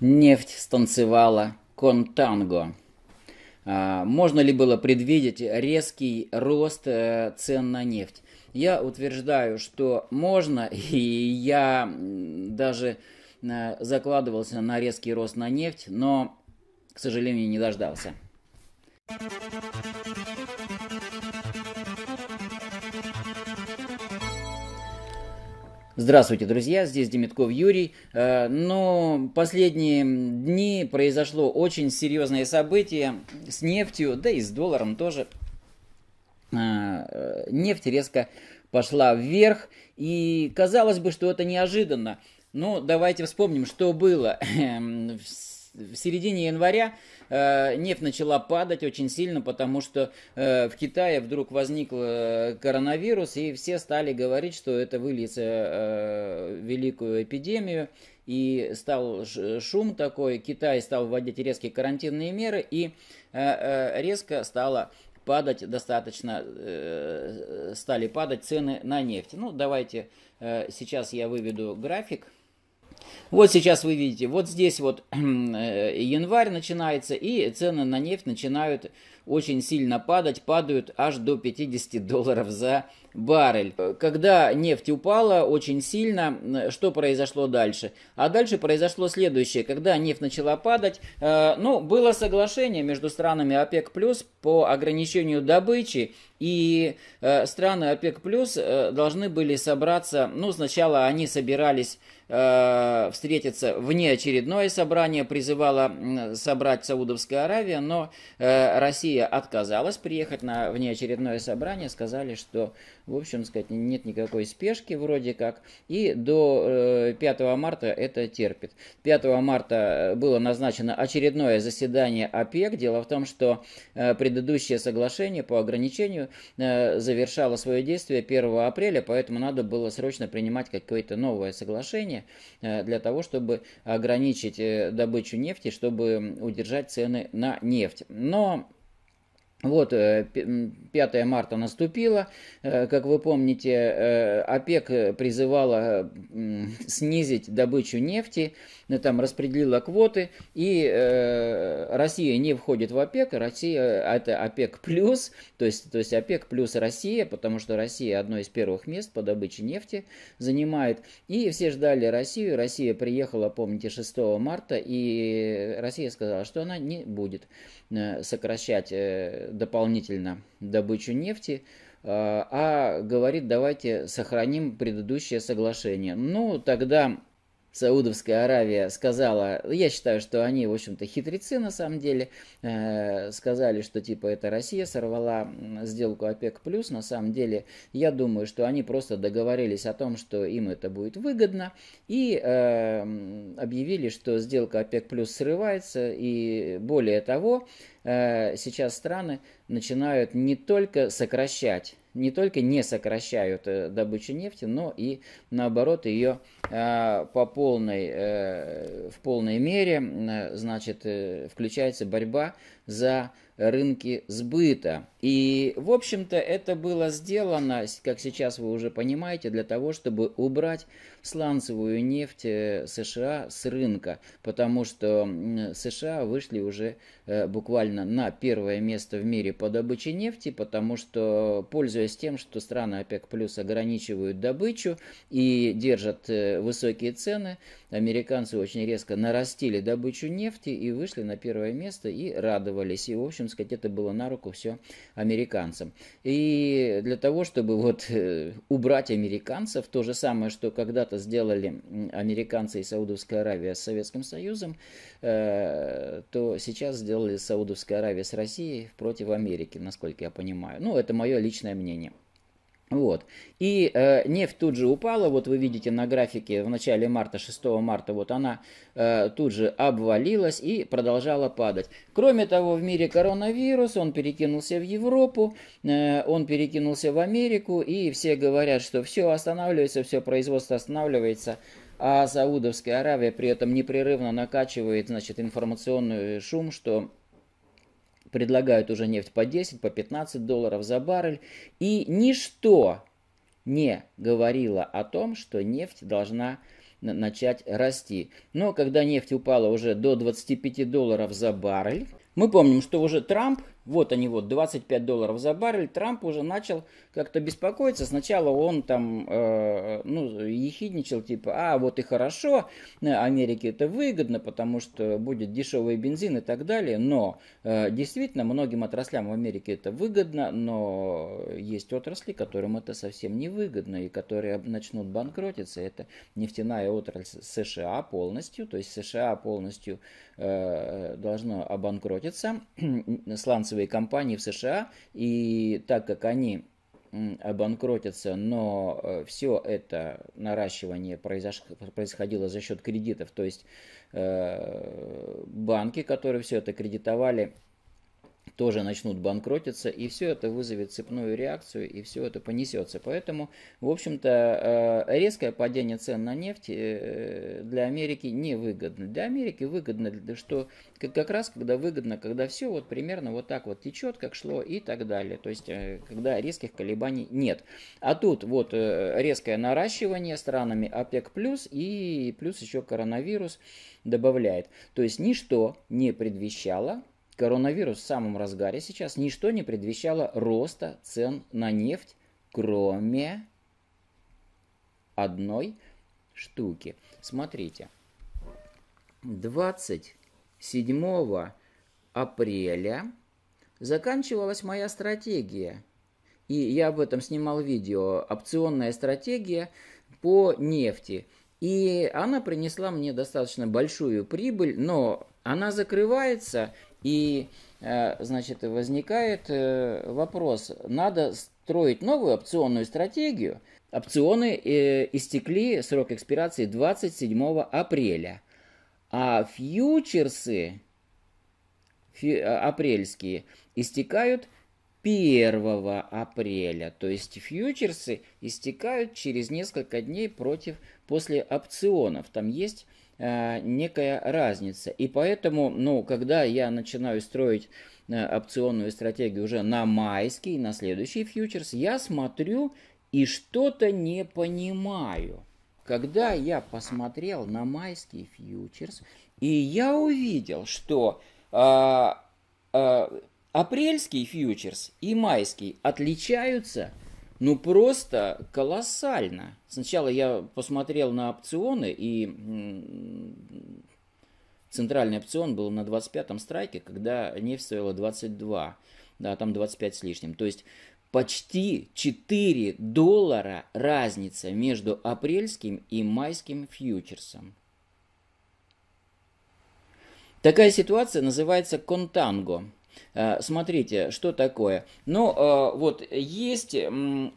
нефть станцевала контанго. А, можно ли было предвидеть резкий рост э, цен на нефть? Я утверждаю, что можно, и я даже э, закладывался на резкий рост на нефть, но, к сожалению, не дождался. Здравствуйте, друзья, здесь Демитков Юрий. Э, но последние дни произошло очень серьезное событие с нефтью, да и с долларом тоже. Э, э, нефть резко пошла вверх, и казалось бы, что это неожиданно. Но давайте вспомним, что было. Эм, в середине января э, нефть начала падать очень сильно, потому что э, в Китае вдруг возник э, коронавирус, и все стали говорить, что это выльется э, великую эпидемию, и стал шум такой, Китай стал вводить резкие карантинные меры, и э, э резко стало падать достаточно, э, стали падать цены на нефть. Ну, давайте э, сейчас я выведу график. Вот сейчас вы видите, вот здесь вот э, январь начинается, и цены на нефть начинают очень сильно падать, падают аж до 50 долларов за баррель. Когда нефть упала очень сильно, что произошло дальше? А дальше произошло следующее. Когда нефть начала падать, э, ну, было соглашение между странами ОПЕК+, плюс по ограничению добычи, и э, страны ОПЕК+, плюс э, должны были собраться, ну, сначала они собирались встретиться вне внеочередное собрание, призывала э, собрать Саудовская Аравия, но Россия отказалась приехать на внеочередное собрание, сказали, что в общем, сказать, нет никакой спешки вроде как. И до 5 э, марта это терпит. 5 марта э, было назначено очередное заседание ОПЕК. Дело в том, что э, предыдущее соглашение по ограничению завершало свое действие 1 апреля, поэтому надо было срочно принимать какое-то новое соглашение для того, чтобы ограничить добычу нефти, чтобы удержать цены на нефть. Но вот 5 э, марта наступило, э, как вы помните, э, ОПЕК призывала снизить добычу нефти, там распределила квоты, и Россия не входит в ОПЕК, Россия это ОПЕК плюс, то есть, то есть ОПЕК плюс Россия, потому что Россия одно из первых мест по добыче нефти занимает, и все ждали Россию, Россия приехала, помните, 6 марта, и Россия сказала, что она не будет сокращать дополнительно добычу нефти, а, а говорит, давайте сохраним предыдущее соглашение. Ну, тогда Саудовская Аравия сказала, я считаю, что они, в общем-то, хитрецы на самом деле, э, сказали, что типа это Россия сорвала сделку ОПЕК+, плюс. на самом деле, я думаю, что они просто договорились о том, что им это будет выгодно, и э, объявили, что сделка ОПЕК+, плюс срывается, и более того, э, сейчас страны начинают не только сокращать, не только не сокращают э, добычу нефти, но и наоборот ее а, по полной, э, в полной мере, э, значит, включается борьба за рынки сбыта. И, в общем-то, это было сделано, как сейчас вы уже понимаете, для того, чтобы убрать сланцевую нефть э, США с рынка, потому что США вышли уже э, буквально на первое место в мире по добыче нефти, потому что, пользуясь тем, что страны ОПЕК плюс ограничивают добычу и держат э, высокие цены, американцы очень резко нарастили добычу нефти и вышли на первое место и радовались. И, в общем, сказать, это было на руку все американцам. И для того, чтобы вот э, убрать американцев, то же самое, что когда-то сделали американцы и Саудовская Аравия с Советским Союзом, э, то сейчас сделали Саудовская Аравия с Россией против Америки, насколько я понимаю. Ну, это мое личное мнение. Вот. И э, нефть тут же упала, вот вы видите на графике в начале марта, 6 марта, вот она э, тут же обвалилась и продолжала падать. Кроме того, в мире коронавирус, он перекинулся в Европу, э, он перекинулся в Америку, и все говорят, что все останавливается, все производство останавливается, а Саудовская Аравия при этом непрерывно накачивает, значит, информационный шум, что предлагают уже нефть по 10, по 15 долларов за баррель. И ничто не говорило о том, что нефть должна начать расти. Но когда нефть упала уже до 25 долларов за баррель, мы помним, что уже Трамп вот они вот, 25 долларов за баррель. Трамп уже начал как-то беспокоиться. Сначала он там, э, ну, ехидничал, типа, а, вот и хорошо, э, Америке это выгодно, потому что будет дешевый бензин и так далее. Но э, действительно, многим отраслям в Америке это выгодно, но есть отрасли, которым это совсем не выгодно и которые начнут банкротиться. Это нефтяная отрасль США полностью, то есть США полностью э, должно обанкротиться. Сланцы финансовые компании в США, и так как они обанкротятся, но э, все это наращивание происходило за счет кредитов, то есть э, банки, которые все это кредитовали, тоже начнут банкротиться, и все это вызовет цепную реакцию, и все это понесется. Поэтому, в общем-то, э, резкое падение цен на нефть э, для Америки не выгодно. Для Америки выгодно, что как раз когда выгодно, когда все вот примерно вот так вот течет, как шло и так далее. То есть, э, когда резких колебаний нет. А тут вот резкое наращивание странами ОПЕК+, и плюс еще коронавирус добавляет. То есть, ничто не предвещало коронавирус в самом разгаре, сейчас ничто не предвещало роста цен на нефть, кроме одной штуки. Смотрите, 27 апреля заканчивалась моя стратегия. И я об этом снимал видео. Опционная стратегия по нефти. И она принесла мне достаточно большую прибыль, но она закрывается и, э, значит, возникает э, вопрос, надо строить новую опционную стратегию. Опционы э, истекли срок экспирации 27 апреля, а фьючерсы апрельские истекают 1 апреля. То есть фьючерсы истекают через несколько дней против, после опционов. Там есть Э, некая разница. И поэтому, ну, когда я начинаю строить э, опционную стратегию уже на майский, на следующий фьючерс, я смотрю и что-то не понимаю. Когда я посмотрел на майский фьючерс, и я увидел, что э, э, апрельский фьючерс и майский отличаются – ну просто колоссально. Сначала я посмотрел на опционы, и центральный опцион был на 25-м страйке, когда нефть стоила 22, да, а там 25 с лишним. То есть почти 4 доллара разница между апрельским и майским фьючерсом. Такая ситуация называется контанго – Э, смотрите, что такое. Ну, э, вот есть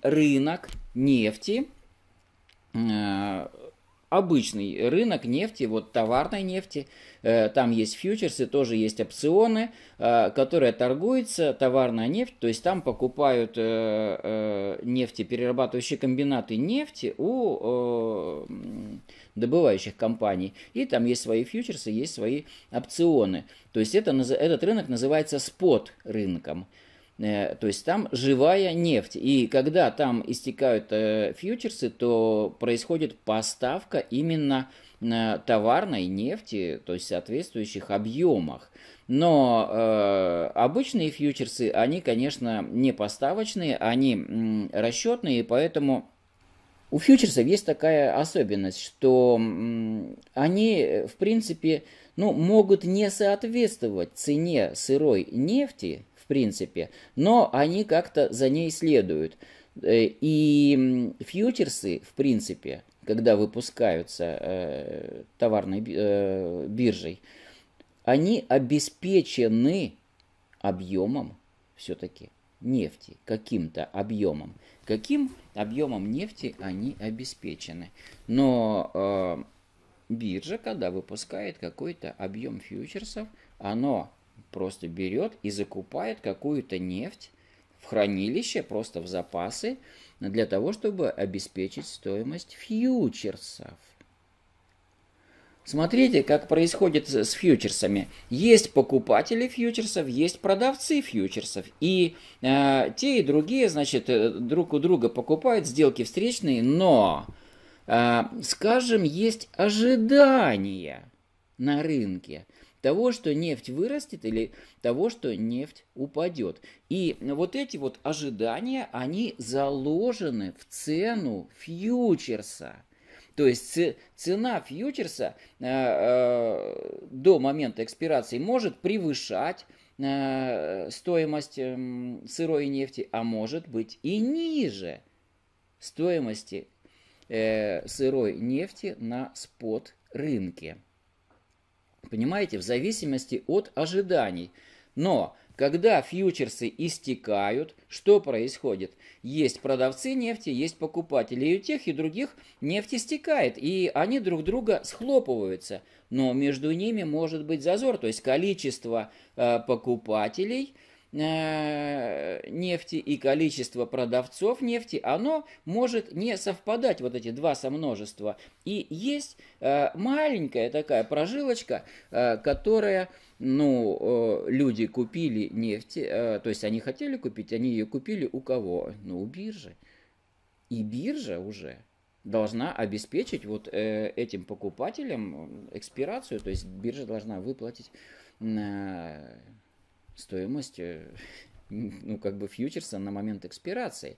рынок нефти, э, обычный рынок нефти, вот товарной нефти, там есть фьючерсы, тоже есть опционы, которые торгуются, товарная нефть, то есть там покупают нефти, перерабатывающие комбинаты нефти у добывающих компаний. И там есть свои фьючерсы, есть свои опционы. То есть это, этот рынок называется спот-рынком. Э, то есть там живая нефть. И когда там истекают э, фьючерсы, то происходит поставка именно э, товарной нефти, то есть соответствующих объемах. Но э, обычные фьючерсы, они, конечно, не поставочные, они расчетные, и поэтому у фьючерсов есть такая особенность, что они, э, в принципе, ну, могут не соответствовать цене сырой нефти, в принципе, но они как-то за ней следуют. Э, и фьючерсы, в принципе, когда выпускаются э, товарной э, биржей, они обеспечены объемом все-таки нефти, каким-то объемом. Каким объемом нефти они обеспечены. Но э, биржа, когда выпускает какой-то объем фьючерсов, оно просто берет и закупает какую-то нефть в хранилище, просто в запасы, для того, чтобы обеспечить стоимость фьючерсов. Смотрите, как происходит с фьючерсами. Есть покупатели фьючерсов, есть продавцы фьючерсов. И э, те и другие, значит, э, друг у друга покупают сделки встречные, но, э, скажем, есть ожидания на рынке того, что нефть вырастет или того, что нефть упадет. И вот эти вот ожидания, они заложены в цену фьючерса. То есть цена фьючерса э, э, до момента экспирации может превышать э, стоимость эм, сырой нефти, а может быть и ниже стоимости сырой нефти на спот рынке. Понимаете, в зависимости от ожиданий. Но когда фьючерсы истекают, что происходит? Есть продавцы нефти, есть покупатели, и у тех и других нефть истекает, и они друг друга схлопываются. Но между ними может быть зазор, то есть количество э, покупателей – Э, нефти и количество продавцов нефти, оно может не совпадать, вот эти два множества И есть э, маленькая такая прожилочка, э, которая ну, люди купили нефть, то есть они хотели купить, они ее купили у кого? Ну, у биржи. И биржа уже должна обеспечить вот этим покупателям экспирацию, то есть биржа должна выплатить стоимость э, ну, как бы фьючерса на момент экспирации.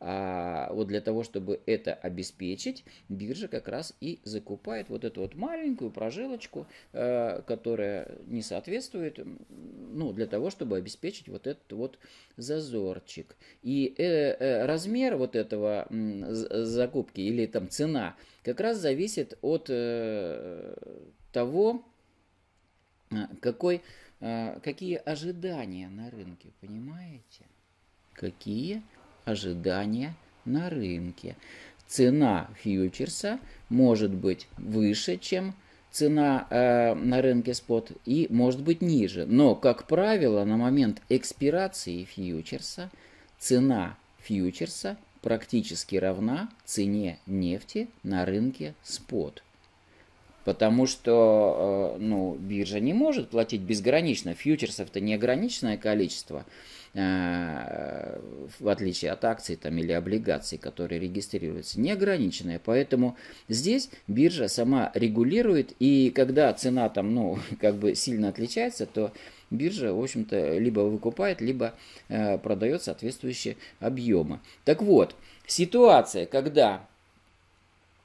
А вот для того, чтобы это обеспечить, биржа как раз и закупает вот эту вот маленькую прожилочку, э, которая не соответствует, ну, для того, чтобы обеспечить вот этот вот зазорчик. И э, размер вот этого закупки или там цена как раз зависит от того, какой а, какие ожидания на рынке, понимаете? Какие ожидания на рынке? Цена фьючерса может быть выше, чем цена э, на рынке спот и может быть ниже. Но, как правило, на момент экспирации фьючерса цена фьючерса практически равна цене нефти на рынке спот. Потому что э, ну, биржа не может платить безгранично. Фьючерсов-то неограниченное количество, э, в отличие от акций там, или облигаций, которые регистрируются, неограниченное. Поэтому здесь биржа сама регулирует, и когда цена там, ну, как бы сильно отличается, то биржа, в общем-то, либо выкупает, либо э, продает соответствующие объемы. Так вот, ситуация, когда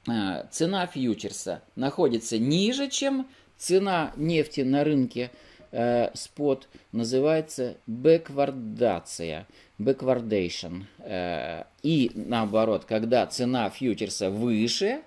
а, цена фьючерса находится ниже, чем цена нефти на рынке а, спот, называется бэквардация, бэквардейшн. А, и наоборот, когда цена фьючерса выше,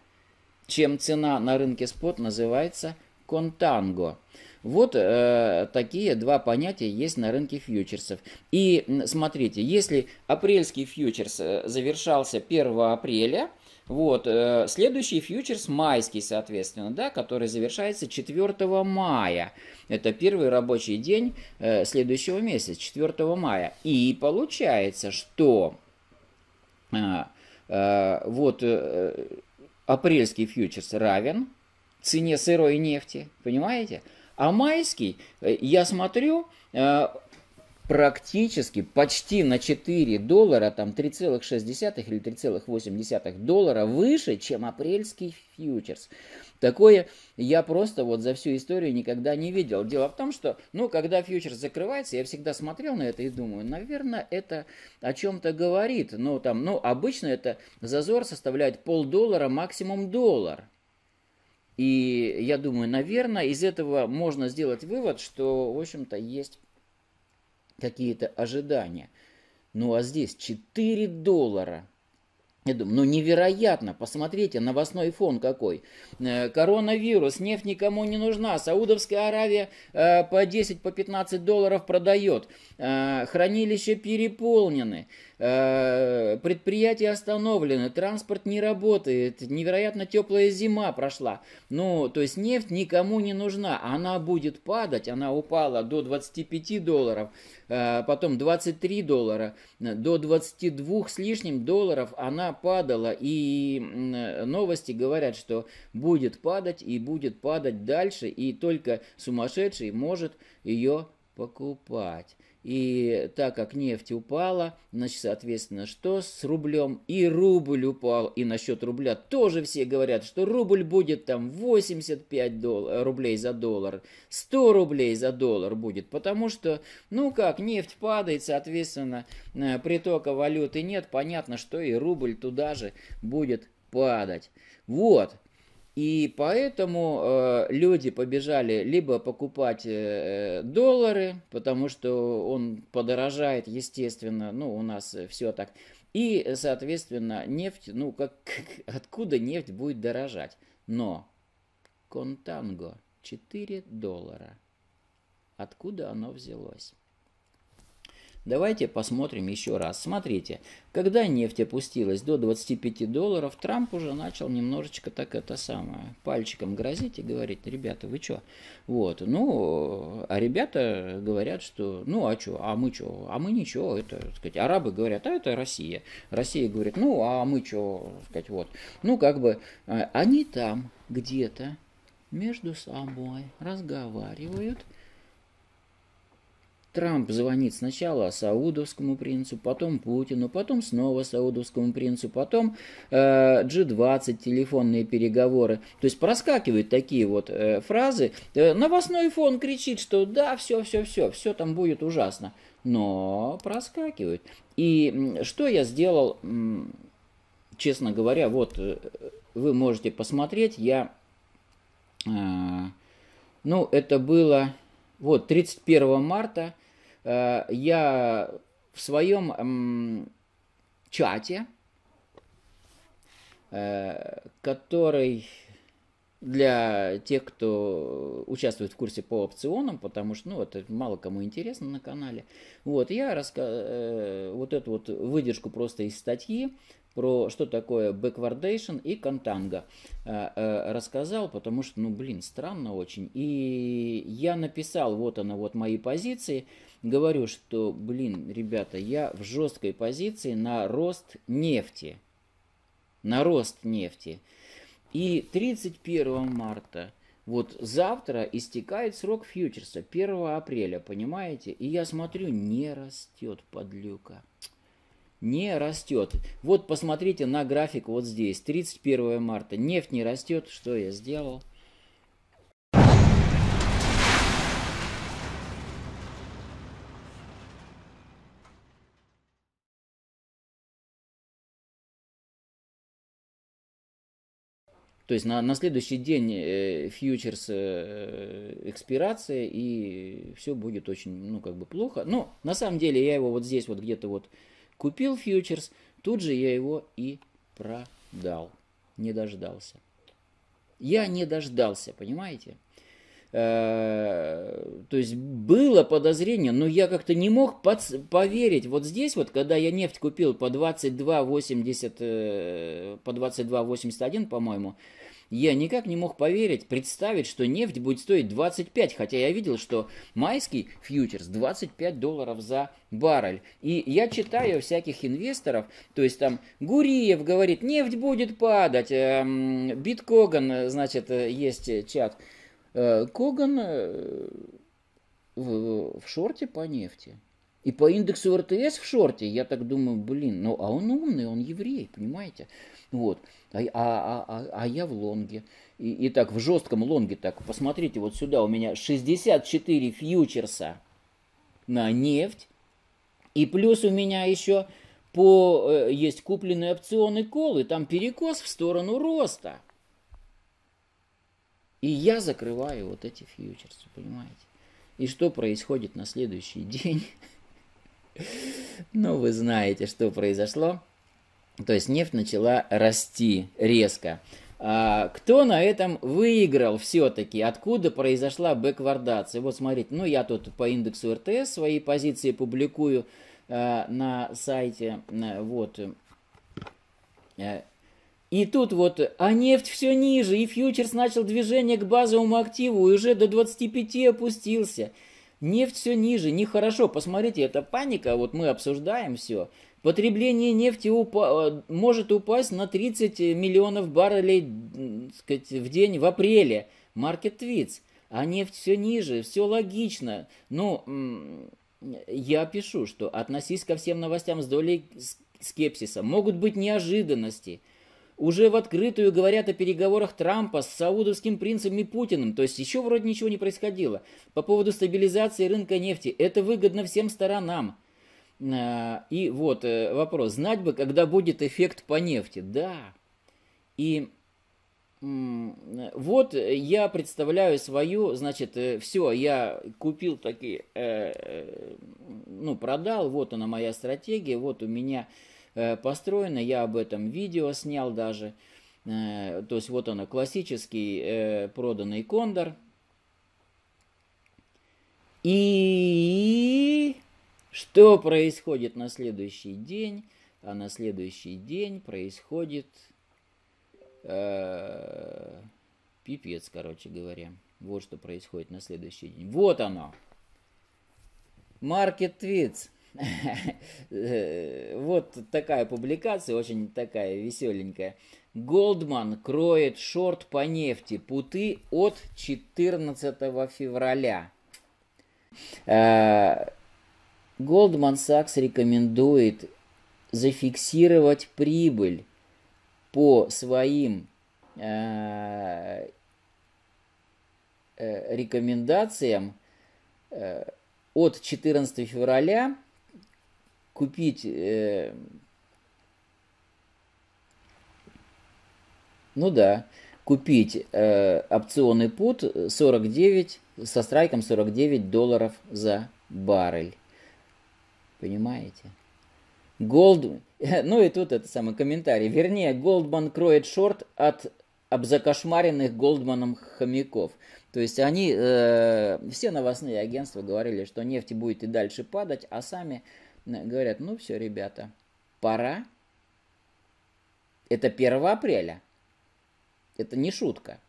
чем цена на рынке спот, называется контанго. Вот э, такие два понятия есть на рынке фьючерсов. И смотрите, если апрельский фьючерс э, завершался 1 апреля – вот, э, следующий фьючерс майский, соответственно, да, который завершается 4 мая. Это первый рабочий день э, следующего месяца, 4 мая. И получается, что э, э, вот э, апрельский фьючерс равен цене сырой нефти, понимаете? А майский, э, я смотрю, э, практически почти на 4 доллара, там 3,6 или 3,8 доллара выше, чем апрельский фьючерс. Такое я просто вот за всю историю никогда не видел. Дело в том, что, ну, когда фьючерс закрывается, я всегда смотрел на это и думаю, наверное, это о чем-то говорит. Ну, там, ну, обычно это зазор составляет полдоллара, максимум доллар. И я думаю, наверное, из этого можно сделать вывод, что, в общем-то, есть какие-то ожидания. Ну а здесь 4 доллара. Я думаю, ну невероятно, посмотрите, новостной фон какой. Э, коронавирус, нефть никому не нужна. Саудовская Аравия э, по 10, по 15 долларов продает. Э, хранилища переполнены. Э, предприятия остановлены. Транспорт не работает. Невероятно теплая зима прошла. Ну, то есть нефть никому не нужна. Она будет падать. Она упала до 25 долларов. Э, потом 23 доллара. Э, до 22 с лишним долларов она падала, и э, новости говорят, что будет падать и будет падать дальше, и только сумасшедший может ее покупать. И так как нефть упала, значит, соответственно, что с рублем? И рубль упал. И насчет рубля тоже все говорят, что рубль будет там 85 дол- рублей за доллар, 100 рублей за доллар будет. Потому что, ну как, нефть падает, соответственно, э, притока валюты нет. Понятно, что и рубль туда же будет падать. Вот. И поэтому э, люди побежали либо покупать э, доллары, потому что он подорожает, естественно, ну, у нас э, все так. И, э, соответственно, нефть, ну, как, откуда нефть будет дорожать? Но контанго 4 доллара. Откуда оно взялось? Давайте посмотрим еще раз. Смотрите, когда нефть опустилась до 25 долларов, Трамп уже начал немножечко так это самое, пальчиком грозить и говорить, ребята, вы что? Вот, ну, а ребята говорят, что, ну, а что, а мы что, а мы ничего, это, так сказать, арабы говорят, а это Россия. Россия говорит, ну, а мы что, сказать, вот. Ну, как бы, а, они там где-то между собой разговаривают – Трамп звонит сначала саудовскому принцу, потом Путину, потом снова саудовскому принцу, потом э, G20, телефонные переговоры. То есть проскакивают такие вот э, фразы. Э, новостной фон кричит, что да, все, все, все, все там будет ужасно. Но проскакивают. И что я сделал, честно говоря, вот э, вы можете посмотреть, я... Э, ну, это было вот 31 марта Э, я в своем чате, э, который для тех, кто участвует в курсе по опционам, потому что, ну, это мало кому интересно на канале. Вот, я раска... Э, вот эту вот выдержку просто из статьи про что такое backwardation и контанга рассказал, потому что, ну, блин, странно очень. И я написал, вот она, вот мои позиции – говорю, что, блин, ребята, я в жесткой позиции на рост нефти. На рост нефти. И 31 марта, вот завтра истекает срок фьючерса, 1 апреля, понимаете? И я смотрю, не растет подлюка. Не растет. Вот посмотрите на график вот здесь, 31 марта. Нефть не растет, что я сделал? То есть на, на следующий день э, фьючерс э, экспирация, и все будет очень, ну, как бы плохо. Но на самом деле я его вот здесь вот где-то вот купил фьючерс, тут же я его и продал. Не дождался. Я не дождался, понимаете? Э, то есть было подозрение, но я как-то не мог под, поверить. Вот здесь вот, когда я нефть купил по 22,80, э, по 22,81, по-моему, я никак не мог поверить, представить, что нефть будет стоить 25, хотя я видел, что майский фьючерс 25 долларов за баррель. И я читаю всяких инвесторов, то есть там Гуриев говорит, нефть будет падать, эм, Биткоган, значит, есть чат, э, Коган э, в шорте по нефти. И по индексу РТС в шорте, я так думаю, блин, ну а он умный, он еврей, понимаете? Вот. А, а, а, а, а я в лонге. И, и так в жестком лонге так. Посмотрите, вот сюда у меня 64 фьючерса на нефть. И плюс у меня еще по, э, есть купленные опционы колы. Там перекос в сторону роста. И я закрываю вот эти фьючерсы, понимаете? И что происходит на следующий день? Ну, вы знаете, что произошло. То есть нефть начала расти резко. А кто на этом выиграл все-таки? Откуда произошла бэквардация? Вот смотрите, ну я тут по индексу РТС свои позиции публикую э, на сайте. Э, вот. И тут вот, а нефть все ниже, и фьючерс начал движение к базовому активу, и уже до 25 опустился. Нефть все ниже, нехорошо. Посмотрите, это паника, вот мы обсуждаем все. Потребление нефти упа э, может упасть на 30 миллионов баррелей сказать, в день в апреле. Маркет Твитс. А нефть все ниже, все логично. Ну, я пишу, что относись ко всем новостям с долей скепсиса. Могут быть неожиданности. Уже в открытую говорят о переговорах Трампа с саудовским принцем и Путиным. То есть еще вроде ничего не происходило. По поводу стабилизации рынка нефти. Это выгодно всем сторонам. А, и вот э, вопрос, знать бы, когда будет эффект по нефти. Да. И вот я представляю свою, значит, э, все, я купил такие, э, ну, продал, вот она моя стратегия, вот у меня построена, я об этом видео снял даже. То есть вот она, классический проданный кондор. И что происходит на следующий день? А на следующий день происходит э, пипец, короче говоря. Вот что происходит на следующий день. Вот оно. Market Tweets. вот такая публикация, очень такая веселенькая. Голдман кроет шорт по нефти. Путы от 14 февраля. Э, Goldman Sachs рекомендует зафиксировать прибыль по своим э, э, рекомендациям э, от 14 февраля купить э, ну да купить э, опционный пут 49 со страйком 49 долларов за баррель Понимаете? Голд... Ну и тут это самый комментарий. Вернее, Голдман кроет шорт от обзакошмаренных Голдманом хомяков. То есть они, э, все новостные агентства говорили, что нефть будет и дальше падать, а сами э, говорят, ну все, ребята, пора. Это 1 апреля. Это не шутка.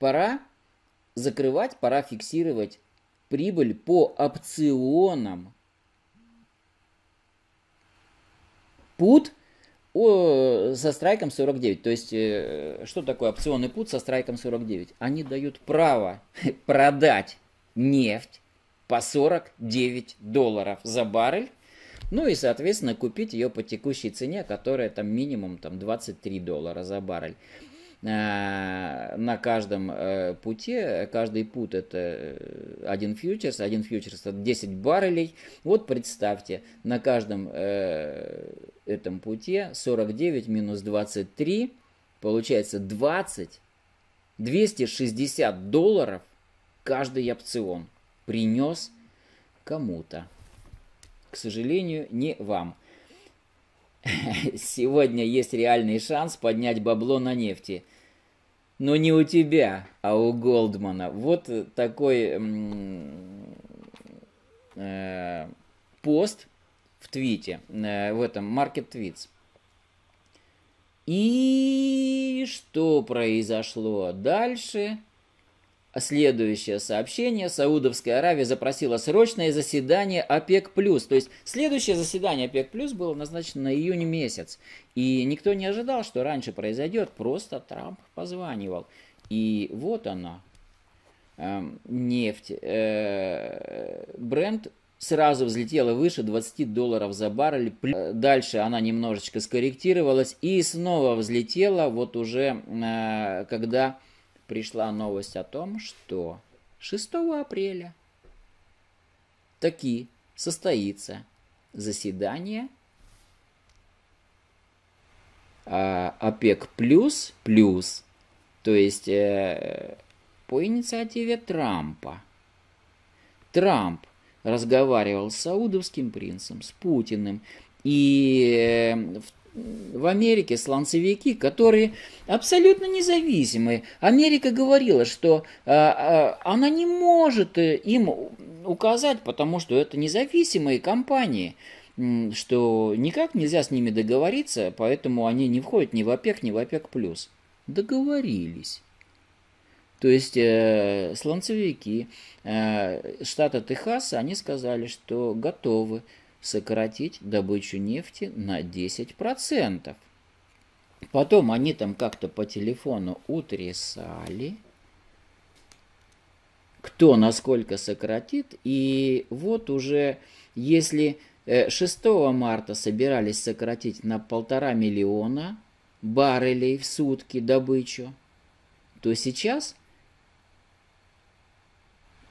Пора закрывать, пора фиксировать прибыль по опционам. Пут со страйком 49. То есть, э, что такое опционный пут со страйком 49? Они дают право продать нефть по 49 долларов за баррель. Ну и, соответственно, купить ее по текущей цене, которая там минимум там, 23 доллара за баррель. Э, на каждом э, пути, каждый путь это э, один фьючерс, один фьючерс это 10 баррелей. Вот представьте, на каждом этом путе 49 минус 23, получается 20, 260 долларов каждый опцион принес кому-то. К сожалению, не вам. Сегодня есть реальный шанс поднять бабло на нефти – но не у тебя, а у Голдмана. Вот такой э, пост в твите, э, в этом Market Tweets. И что произошло дальше? А следующее сообщение. Саудовская Аравия запросила срочное заседание ОПЕК+. То есть следующее заседание ОПЕК+, было назначено на июнь месяц. И никто не ожидал, что раньше произойдет. Просто Трамп позванивал. И вот она, эм, нефть. Э, бренд сразу взлетела выше 20 долларов за баррель. Э, дальше она немножечко скорректировалась и снова взлетела вот уже э, когда пришла новость о том, что 6 апреля таки состоится заседание а, ОПЕК плюс плюс, то есть э, по инициативе Трампа. Трамп разговаривал с саудовским принцем, с Путиным, и э, в в Америке сланцевики, которые абсолютно независимы. Америка говорила, что э, э, она не может э, им указать, потому что это независимые компании, что никак нельзя с ними договориться, поэтому они не входят ни в ОПЕК, ни в ОПЕК+. плюс. Договорились. То есть э, сланцевики э, штата Техаса, они сказали, что готовы сократить добычу нефти на 10%. Потом они там как-то по телефону утрясали, кто насколько сократит. И вот уже, если 6 э, марта собирались сократить на полтора миллиона баррелей в сутки добычу, то сейчас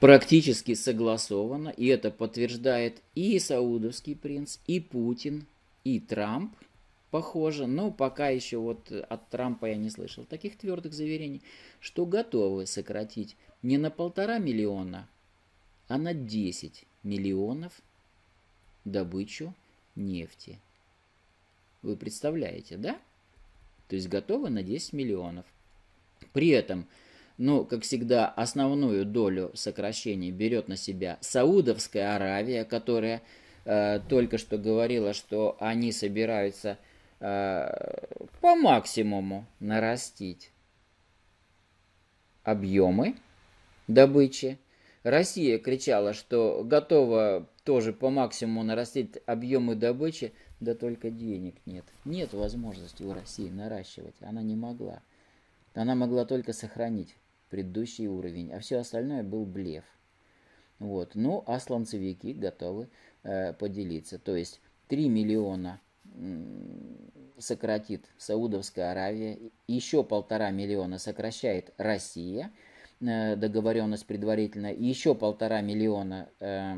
практически согласовано, и это подтверждает и саудовский принц, и Путин, и Трамп, похоже, но пока еще вот от Трампа я не слышал таких твердых заверений, что готовы сократить не на полтора миллиона, а на 10 миллионов добычу нефти. Вы представляете, да? То есть готовы на 10 миллионов. При этом но, как всегда, основную долю сокращений берет на себя Саудовская Аравия, которая э, только что говорила, что они собираются э, по максимуму нарастить объемы добычи. Россия кричала, что готова тоже по максимуму нарастить объемы добычи, да только денег нет. Нет возможности у России наращивать, она не могла. Она могла только сохранить предыдущий уровень, а все остальное был блеф. Вот. Ну, а сланцевики готовы э, поделиться. То есть 3 миллиона сократит Саудовская Аравия, еще полтора миллиона сокращает Россия, э, договоренность предварительная, еще полтора миллиона э,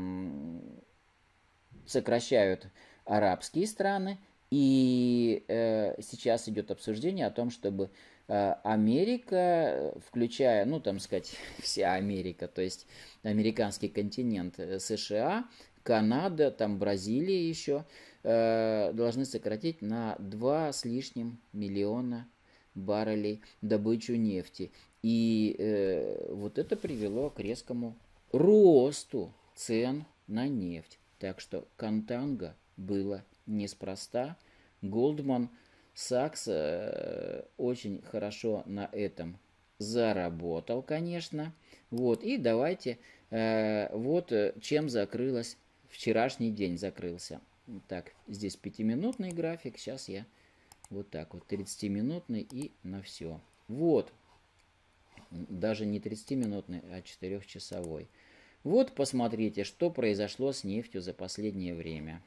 сокращают арабские страны, и э, сейчас идет обсуждение о том, чтобы Э, Америка, э, включая, ну, там сказать, вся Америка, то есть американский континент э, США, Канада, там Бразилия еще, должны сократить на 2 с лишним миллиона баррелей добычу нефти. И э, вот это привело к резкому росту цен на нефть. Так что Кантанга было неспроста. Голдман – Сакс э, очень хорошо на этом заработал, конечно. Вот, и давайте, э, вот э, чем закрылась, вчерашний день закрылся. Так, здесь пятиминутный график, сейчас я вот так вот, 30-минутный и на все. Вот, даже не 30-минутный, а 4-часовой. Вот посмотрите, что произошло с нефтью за последнее время.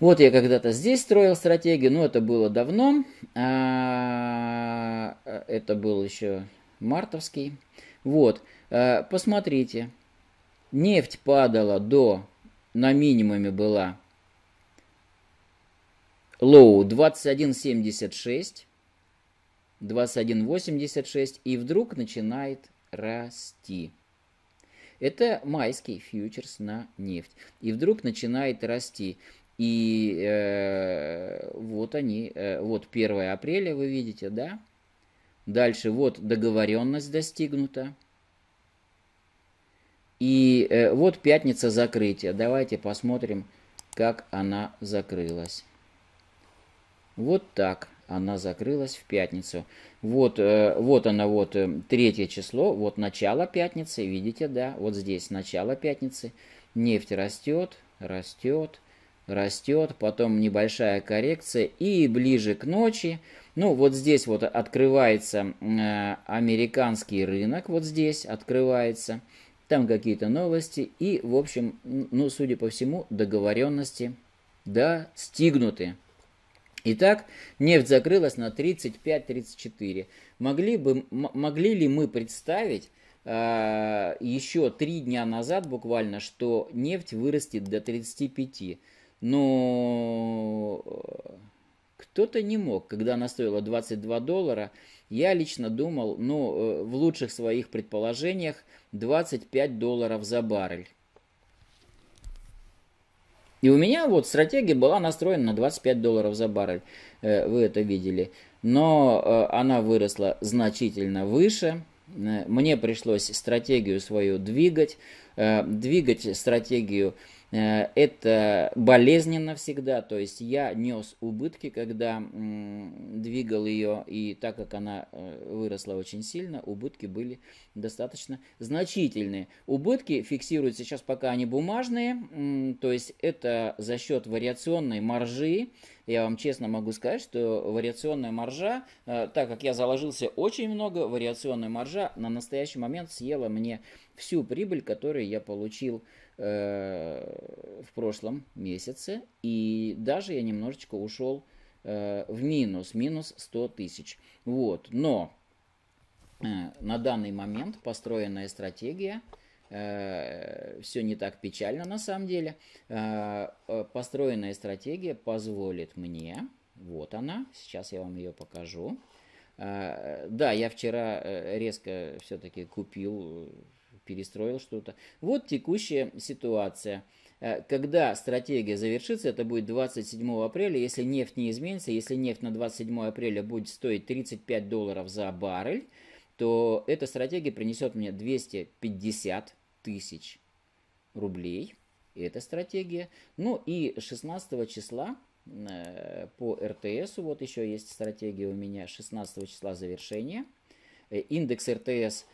Вот я когда-то здесь строил стратегию, но это было давно. А, это был еще мартовский. Вот, а, посмотрите. Нефть падала до, на минимуме была, лоу 21.76, 21.86 и вдруг начинает расти. Это майский фьючерс на нефть. И вдруг начинает расти. И э, вот они, э, вот 1 апреля вы видите, да? Дальше вот договоренность достигнута. И э, вот пятница закрытия. Давайте посмотрим, как она закрылась. Вот так она закрылась в пятницу. Вот, э, вот она, вот э, третье число, вот начало пятницы, видите, да? Вот здесь начало пятницы. Нефть растет, растет растет, потом небольшая коррекция, и ближе к ночи, ну вот здесь вот открывается э, американский рынок, вот здесь открывается, там какие-то новости, и в общем, ну судя по всему, договоренности достигнуты. Итак, нефть закрылась на 35-34. Могли, бы, могли ли мы представить, э, еще три дня назад буквально, что нефть вырастет до 35 но э, кто-то не мог, когда она стоила 22 доллара. Я лично думал, ну, э, в лучших своих предположениях, 25 долларов за баррель. И у меня вот стратегия была настроена на 25 долларов за баррель. Э, вы это видели. Но она выросла значительно выше. Мне пришлось стратегию свою двигать. Двигать стратегию Э, это болезненно всегда, то есть я нес убытки, когда двигал ее, и так как она э, выросла очень сильно, убытки были достаточно значительные. Убытки фиксируют сейчас пока они бумажные, то есть это за счет вариационной маржи, я вам честно могу сказать, что вариационная маржа, э, так как я заложился очень много, вариационная маржа на настоящий момент съела мне всю прибыль, которую я получил Э, в прошлом месяце, и даже я немножечко ушел э, в минус, минус 100 тысяч. Вот, но э, на данный момент построенная стратегия все не так печально на самом деле. Построенная стратегия позволит мне, вот она, сейчас я вам ее покажу. Да, я вчера резко все-таки купил перестроил что-то. Вот текущая ситуация. Э, когда стратегия завершится, это будет 27 апреля, если нефть не изменится, если нефть на 27 апреля будет стоить 35 долларов за баррель, то эта стратегия принесет мне 250 тысяч рублей. Эта стратегия. Ну и 16 числа э, по РТС, вот еще есть стратегия у меня 16 числа завершения. Э, индекс РТС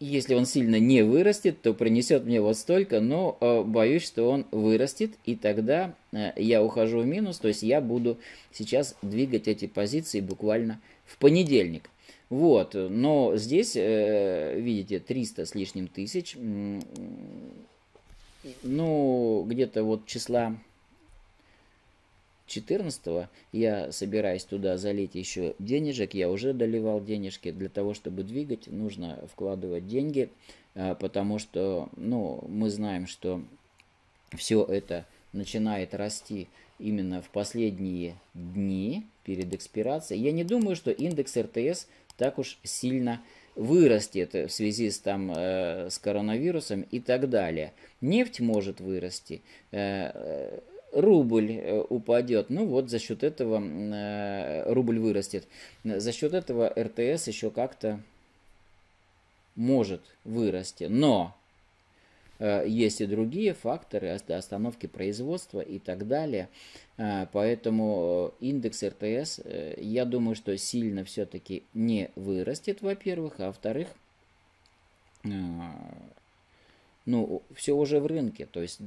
если он сильно не вырастет, то принесет мне вот столько, но э, боюсь, что он вырастет, и тогда э, я ухожу в минус, то есть я буду сейчас двигать эти позиции буквально в понедельник. Вот, но здесь, э, видите, 300 с лишним тысяч, ну, где-то вот числа 14 я собираюсь туда залить еще денежек, я уже доливал денежки, для того, чтобы двигать, нужно вкладывать деньги, а, потому что, ну, мы знаем, что все это начинает расти именно в последние дни перед экспирацией. Я не думаю, что индекс РТС так уж сильно вырастет в связи с, там, э, с коронавирусом и так далее. Нефть может вырасти. Э, э рубль э, упадет. Ну вот за счет этого э, рубль вырастет. За счет этого РТС еще как-то может вырасти. Но э, есть и другие факторы остановки производства и так далее. Поэтому индекс РТС, я думаю, что сильно все-таки не вырастет, во-первых, а во-вторых, ну, все уже в рынке. То есть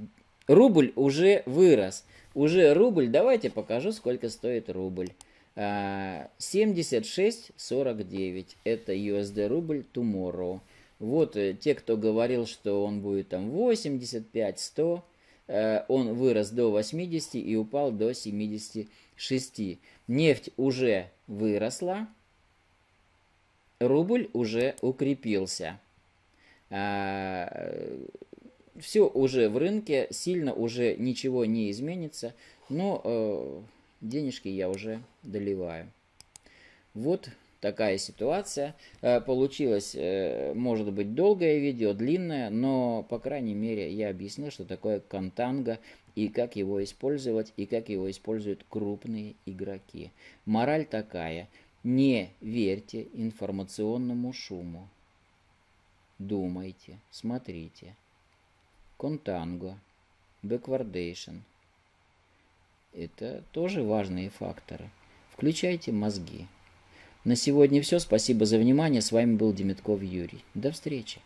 Рубль уже вырос. Уже рубль, давайте покажу, сколько стоит рубль. 76.49 а, это USD рубль tomorrow. Вот э, те, кто говорил, что он будет там 85, 100, э, он вырос до 80 и упал до 76. Нефть уже выросла, рубль уже укрепился. А, все уже в рынке, сильно уже ничего не изменится, но э, денежки я уже доливаю. Вот такая ситуация. Э, получилось, э, может быть, долгое видео, длинное, но, по крайней мере, я объяснил, что такое контанго и как его использовать, и как его используют крупные игроки. Мораль такая. Не верьте информационному шуму. Думайте, смотрите, контанго, backwardation. Это тоже важные факторы. Включайте мозги. На сегодня все. Спасибо за внимание. С вами был Демитков Юрий. До встречи.